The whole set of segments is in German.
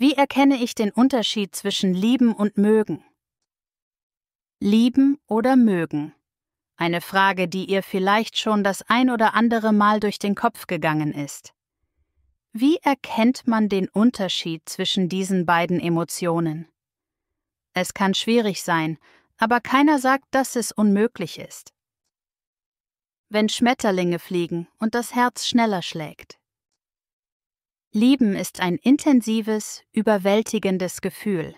Wie erkenne ich den Unterschied zwischen lieben und mögen? Lieben oder mögen? Eine Frage, die ihr vielleicht schon das ein oder andere Mal durch den Kopf gegangen ist. Wie erkennt man den Unterschied zwischen diesen beiden Emotionen? Es kann schwierig sein, aber keiner sagt, dass es unmöglich ist. Wenn Schmetterlinge fliegen und das Herz schneller schlägt. Lieben ist ein intensives, überwältigendes Gefühl.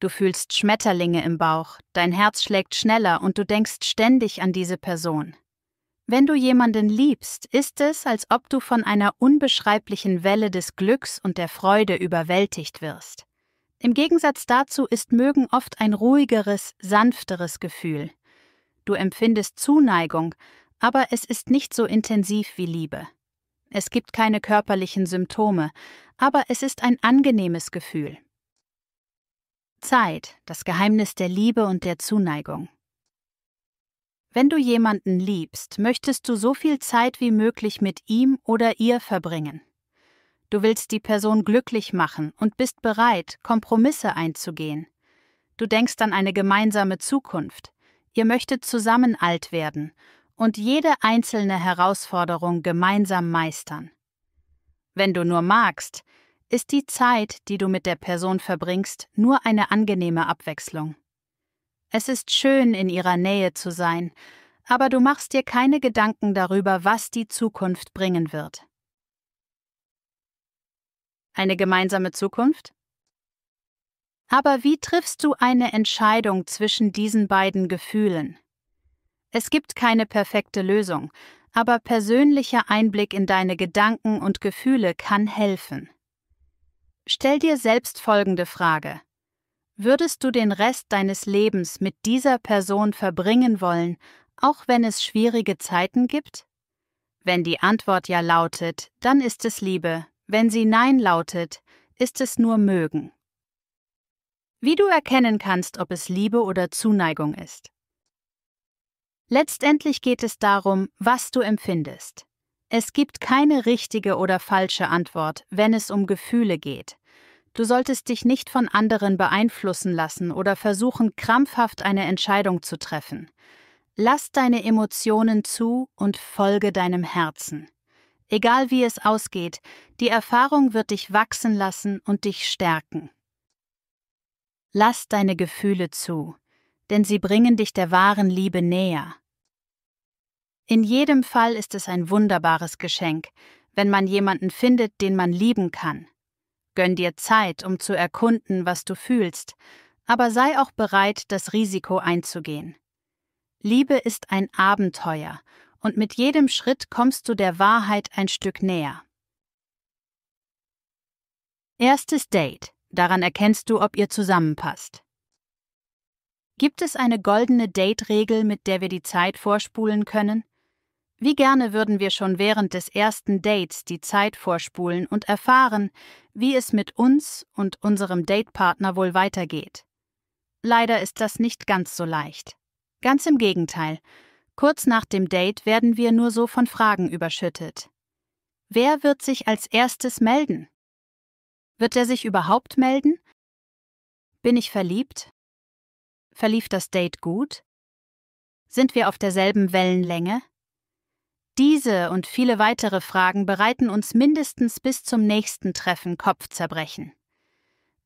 Du fühlst Schmetterlinge im Bauch, dein Herz schlägt schneller und du denkst ständig an diese Person. Wenn du jemanden liebst, ist es, als ob du von einer unbeschreiblichen Welle des Glücks und der Freude überwältigt wirst. Im Gegensatz dazu ist Mögen oft ein ruhigeres, sanfteres Gefühl. Du empfindest Zuneigung, aber es ist nicht so intensiv wie Liebe. Es gibt keine körperlichen Symptome, aber es ist ein angenehmes Gefühl. Zeit, das Geheimnis der Liebe und der Zuneigung. Wenn du jemanden liebst, möchtest du so viel Zeit wie möglich mit ihm oder ihr verbringen. Du willst die Person glücklich machen und bist bereit, Kompromisse einzugehen. Du denkst an eine gemeinsame Zukunft. Ihr möchtet zusammen alt werden und jede einzelne Herausforderung gemeinsam meistern. Wenn du nur magst, ist die Zeit, die du mit der Person verbringst, nur eine angenehme Abwechslung. Es ist schön, in ihrer Nähe zu sein, aber du machst dir keine Gedanken darüber, was die Zukunft bringen wird. Eine gemeinsame Zukunft? Aber wie triffst du eine Entscheidung zwischen diesen beiden Gefühlen? Es gibt keine perfekte Lösung, aber persönlicher Einblick in deine Gedanken und Gefühle kann helfen. Stell dir selbst folgende Frage. Würdest du den Rest deines Lebens mit dieser Person verbringen wollen, auch wenn es schwierige Zeiten gibt? Wenn die Antwort ja lautet, dann ist es Liebe, wenn sie Nein lautet, ist es nur Mögen. Wie du erkennen kannst, ob es Liebe oder Zuneigung ist. Letztendlich geht es darum, was du empfindest. Es gibt keine richtige oder falsche Antwort, wenn es um Gefühle geht. Du solltest dich nicht von anderen beeinflussen lassen oder versuchen, krampfhaft eine Entscheidung zu treffen. Lass deine Emotionen zu und folge deinem Herzen. Egal wie es ausgeht, die Erfahrung wird dich wachsen lassen und dich stärken. Lass deine Gefühle zu denn sie bringen dich der wahren Liebe näher. In jedem Fall ist es ein wunderbares Geschenk, wenn man jemanden findet, den man lieben kann. Gönn dir Zeit, um zu erkunden, was du fühlst, aber sei auch bereit, das Risiko einzugehen. Liebe ist ein Abenteuer, und mit jedem Schritt kommst du der Wahrheit ein Stück näher. Erstes Date. Daran erkennst du, ob ihr zusammenpasst. Gibt es eine goldene Date-Regel, mit der wir die Zeit vorspulen können? Wie gerne würden wir schon während des ersten Dates die Zeit vorspulen und erfahren, wie es mit uns und unserem Datepartner wohl weitergeht. Leider ist das nicht ganz so leicht. Ganz im Gegenteil, kurz nach dem Date werden wir nur so von Fragen überschüttet. Wer wird sich als erstes melden? Wird er sich überhaupt melden? Bin ich verliebt? Verlief das Date gut? Sind wir auf derselben Wellenlänge? Diese und viele weitere Fragen bereiten uns mindestens bis zum nächsten Treffen Kopfzerbrechen.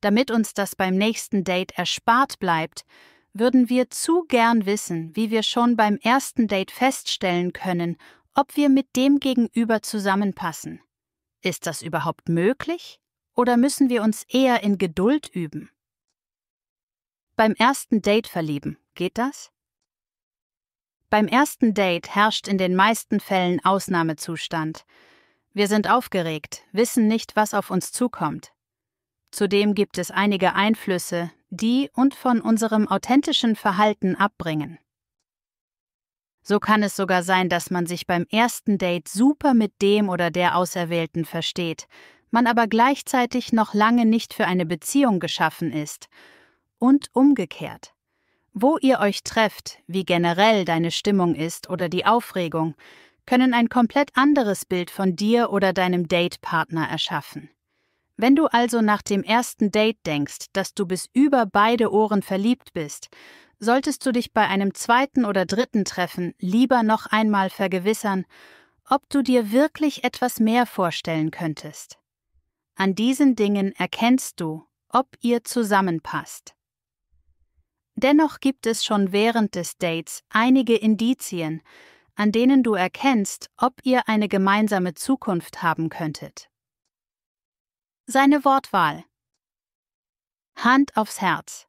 Damit uns das beim nächsten Date erspart bleibt, würden wir zu gern wissen, wie wir schon beim ersten Date feststellen können, ob wir mit dem Gegenüber zusammenpassen. Ist das überhaupt möglich? Oder müssen wir uns eher in Geduld üben? Beim ersten Date verlieben, geht das? Beim ersten Date herrscht in den meisten Fällen Ausnahmezustand. Wir sind aufgeregt, wissen nicht, was auf uns zukommt. Zudem gibt es einige Einflüsse, die und von unserem authentischen Verhalten abbringen. So kann es sogar sein, dass man sich beim ersten Date super mit dem oder der Auserwählten versteht, man aber gleichzeitig noch lange nicht für eine Beziehung geschaffen ist und umgekehrt. Wo ihr euch trefft, wie generell deine Stimmung ist oder die Aufregung, können ein komplett anderes Bild von dir oder deinem Datepartner erschaffen. Wenn du also nach dem ersten Date denkst, dass du bis über beide Ohren verliebt bist, solltest du dich bei einem zweiten oder dritten Treffen lieber noch einmal vergewissern, ob du dir wirklich etwas mehr vorstellen könntest. An diesen Dingen erkennst du, ob ihr zusammenpasst. Dennoch gibt es schon während des Dates einige Indizien, an denen du erkennst, ob ihr eine gemeinsame Zukunft haben könntet. Seine Wortwahl Hand aufs Herz.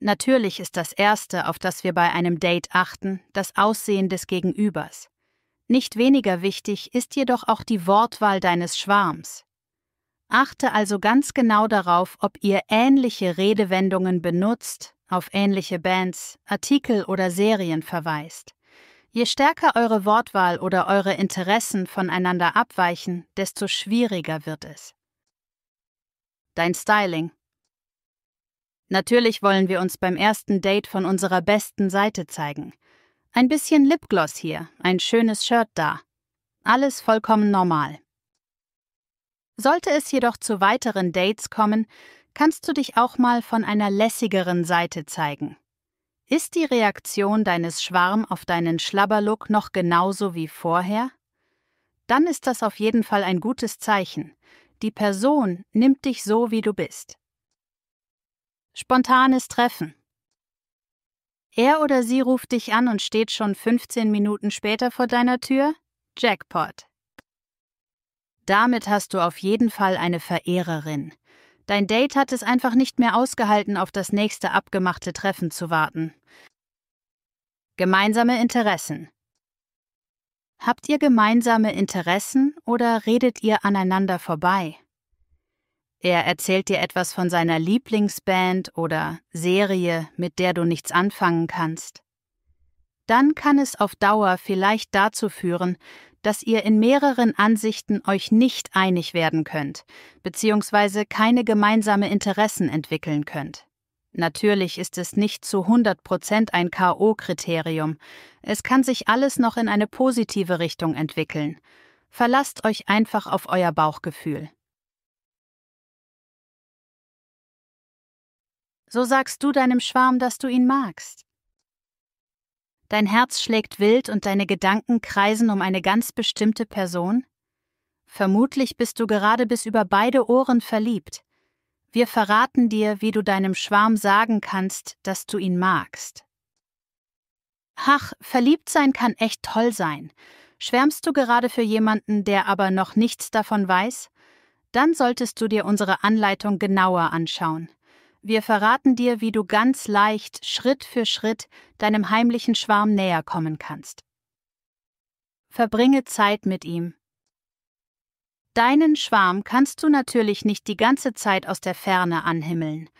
Natürlich ist das Erste, auf das wir bei einem Date achten, das Aussehen des Gegenübers. Nicht weniger wichtig ist jedoch auch die Wortwahl deines Schwarms. Achte also ganz genau darauf, ob ihr ähnliche Redewendungen benutzt, auf ähnliche Bands, Artikel oder Serien verweist. Je stärker eure Wortwahl oder eure Interessen voneinander abweichen, desto schwieriger wird es. Dein Styling. Natürlich wollen wir uns beim ersten Date von unserer besten Seite zeigen. Ein bisschen Lipgloss hier, ein schönes Shirt da. Alles vollkommen normal. Sollte es jedoch zu weiteren Dates kommen, kannst du dich auch mal von einer lässigeren Seite zeigen. Ist die Reaktion deines Schwarm auf deinen Schlabberlook noch genauso wie vorher? Dann ist das auf jeden Fall ein gutes Zeichen. Die Person nimmt dich so, wie du bist. Spontanes Treffen. Er oder sie ruft dich an und steht schon 15 Minuten später vor deiner Tür? Jackpot. Damit hast du auf jeden Fall eine Verehrerin. Dein Date hat es einfach nicht mehr ausgehalten, auf das nächste abgemachte Treffen zu warten. Gemeinsame Interessen. Habt ihr gemeinsame Interessen oder redet ihr aneinander vorbei? Er erzählt dir etwas von seiner Lieblingsband oder Serie, mit der du nichts anfangen kannst dann kann es auf Dauer vielleicht dazu führen, dass ihr in mehreren Ansichten euch nicht einig werden könnt, beziehungsweise keine gemeinsamen Interessen entwickeln könnt. Natürlich ist es nicht zu 100% ein KO-Kriterium. Es kann sich alles noch in eine positive Richtung entwickeln. Verlasst euch einfach auf euer Bauchgefühl. So sagst du deinem Schwarm, dass du ihn magst. Dein Herz schlägt wild und deine Gedanken kreisen um eine ganz bestimmte Person? Vermutlich bist du gerade bis über beide Ohren verliebt. Wir verraten dir, wie du deinem Schwarm sagen kannst, dass du ihn magst. Ach, verliebt sein kann echt toll sein. Schwärmst du gerade für jemanden, der aber noch nichts davon weiß? Dann solltest du dir unsere Anleitung genauer anschauen. Wir verraten dir, wie du ganz leicht, Schritt für Schritt, deinem heimlichen Schwarm näher kommen kannst. Verbringe Zeit mit ihm. Deinen Schwarm kannst du natürlich nicht die ganze Zeit aus der Ferne anhimmeln.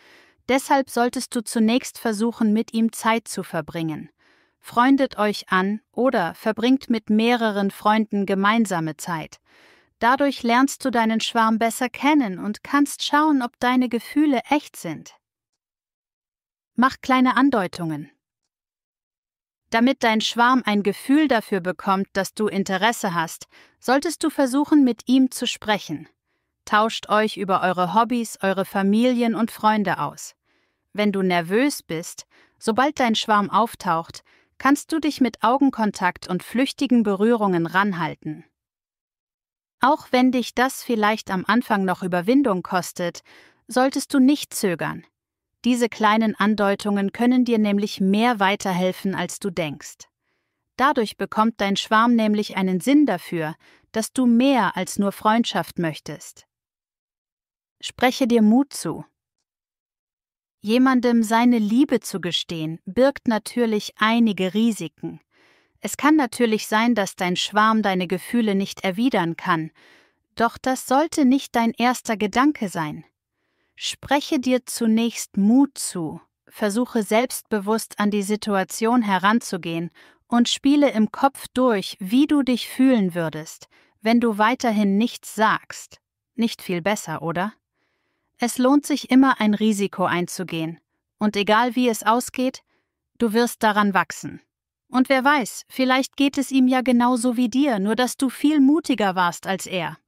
Deshalb solltest du zunächst versuchen, mit ihm Zeit zu verbringen. Freundet euch an oder verbringt mit mehreren Freunden gemeinsame Zeit. Dadurch lernst du deinen Schwarm besser kennen und kannst schauen, ob deine Gefühle echt sind. Mach kleine Andeutungen. Damit dein Schwarm ein Gefühl dafür bekommt, dass du Interesse hast, solltest du versuchen, mit ihm zu sprechen. Tauscht euch über eure Hobbys, eure Familien und Freunde aus. Wenn du nervös bist, sobald dein Schwarm auftaucht, kannst du dich mit Augenkontakt und flüchtigen Berührungen ranhalten. Auch wenn dich das vielleicht am Anfang noch Überwindung kostet, solltest du nicht zögern. Diese kleinen Andeutungen können dir nämlich mehr weiterhelfen, als du denkst. Dadurch bekommt dein Schwarm nämlich einen Sinn dafür, dass du mehr als nur Freundschaft möchtest. Spreche dir Mut zu. Jemandem seine Liebe zu gestehen, birgt natürlich einige Risiken. Es kann natürlich sein, dass dein Schwarm deine Gefühle nicht erwidern kann, doch das sollte nicht dein erster Gedanke sein. Spreche dir zunächst Mut zu, versuche selbstbewusst an die Situation heranzugehen und spiele im Kopf durch, wie du dich fühlen würdest, wenn du weiterhin nichts sagst. Nicht viel besser, oder? Es lohnt sich immer ein Risiko einzugehen, und egal wie es ausgeht, du wirst daran wachsen. Und wer weiß, vielleicht geht es ihm ja genauso wie dir, nur dass du viel mutiger warst als er.